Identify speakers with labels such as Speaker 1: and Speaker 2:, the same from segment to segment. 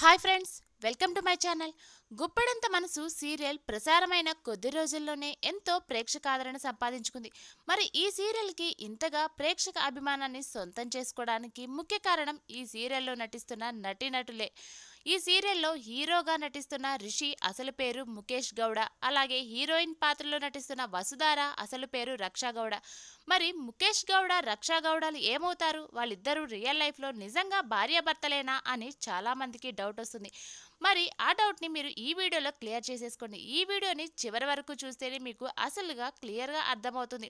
Speaker 1: hi friends welcome to my channel Guppedantha Manasu serial ప్రసారమైన కొద్ది రోజుల్లోనే ఎంతో ప్రేక్షక ఆదరణ సంపాదించుకుంది మరి ఈ సీరియల్కి ఇంతగా ప్రేక్షక అభిమానాన్ని సొంతం చేసుకోవడానికి ముఖ్య కారణం ఈ సీరియల్లో నటిస్తున్న నటీనటులే ఈ సీరియల్లో హీరోగా నటిస్తున్న రిషి అసలు పేరు ముఖేష్ గౌడ అలాగే హీరోయిన్ పాత్రలో నటిస్తున్న వసుధార అసలు పేరు రక్షా గౌడ మరి ముఖేష్ గౌడ రక్షా గౌడలు ఏమవుతారు వాళ్ళిద్దరూ రియల్ లైఫ్లో నిజంగా భార్యాభర్తలేనా అని చాలామందికి డౌట్ వస్తుంది మరి ఆ డౌట్ని మీరు ఈ వీడియోలో క్లియర్ చేసేసుకోండి ఈ వీడియోని చివరి వరకు చూస్తేనే మీకు అసలుగా క్లియర్గా అర్థమవుతుంది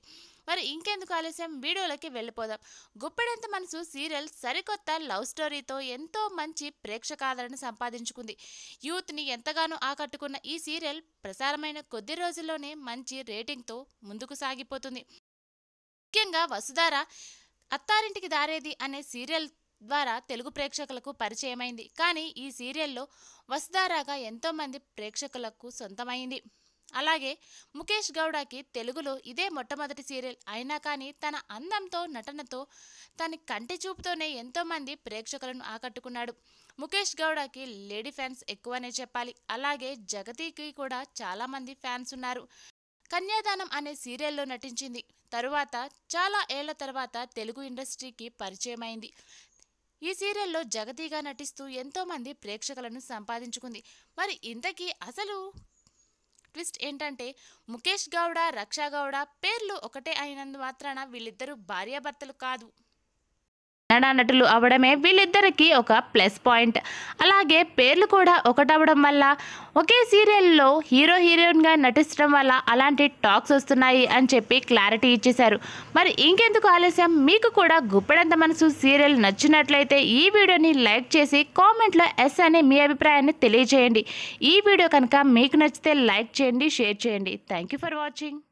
Speaker 1: మరి ఇంకెందుకు ఆలస్యం వీడియోలోకి వెళ్ళిపోదాం గుప్పెడంత మనసు సీరియల్ సరికొత్త లవ్ స్టోరీతో ఎంతో మంచి ప్రేక్షకాదరణ సంపాదించుకుంది యూత్ని ఎంతగానో ఆకట్టుకున్న ఈ సీరియల్ ప్రసారమైన కొద్ది రోజుల్లోనే మంచి రేటింగ్తో ముందుకు సాగిపోతుంది ముఖ్యంగా వసుధార అత్తారింటికి దారేది అనే సీరియల్ ద్వారా తెలుగు ప్రేక్షకులకు పరిచయమైంది కానీ ఈ సీరియల్లో వసుధారాగా ఎంతోమంది ప్రేక్షకులకు సొంతమైంది అలాగే ముఖేష్ గౌడకి తెలుగులో ఇదే మొట్టమొదటి సీరియల్ అయినా కానీ తన అందంతో నటనతో తన కంటి చూపుతోనే ఎంతోమంది ప్రేక్షకులను ఆకట్టుకున్నాడు ముఖేష్ గౌడకి లేడీ ఫ్యాన్స్ ఎక్కువనే చెప్పాలి అలాగే జగతికి కూడా చాలామంది ఫ్యాన్స్ ఉన్నారు కన్యాదానం అనే సీరియల్లో నటించింది తరువాత చాలా ఏళ్ల తర్వాత తెలుగు ఇండస్ట్రీకి పరిచయమైంది ఈ సీరియల్లో జగతిగా నటిస్తూ ఎంతోమంది ప్రేక్షకులను సంపాదించుకుంది మరి ఇంతకీ అసలు ట్విస్ట్ ఏంటంటే ముఖేష్ గౌడ రక్షా గౌడ పేర్లు ఒకటే అయినందు మాత్రాన వీళ్ళిద్దరూ భార్యాభర్తలు కాదు నటులు అవడమే వీళ్ళిద్దరికీ ఒక ప్లస్ పాయింట్ అలాగే పేర్లు కూడా ఒకటవడం వల్ల ఒకే సీరియల్లో హీరో హీరోయిన్గా నటించడం వల్ల అలాంటి టాక్స్ వస్తున్నాయి అని చెప్పి క్లారిటీ ఇచ్చేశారు మరి ఇంకెందుకు ఆలస్యం మీకు కూడా గుప్పెడంత మనసు సీరియల్ నచ్చినట్లయితే ఈ వీడియోని లైక్ చేసి కామెంట్లో ఎస్ అనే మీ అభిప్రాయాన్ని తెలియజేయండి ఈ వీడియో కనుక మీకు నచ్చితే లైక్ చేయండి షేర్ చేయండి థ్యాంక్ ఫర్ వాచింగ్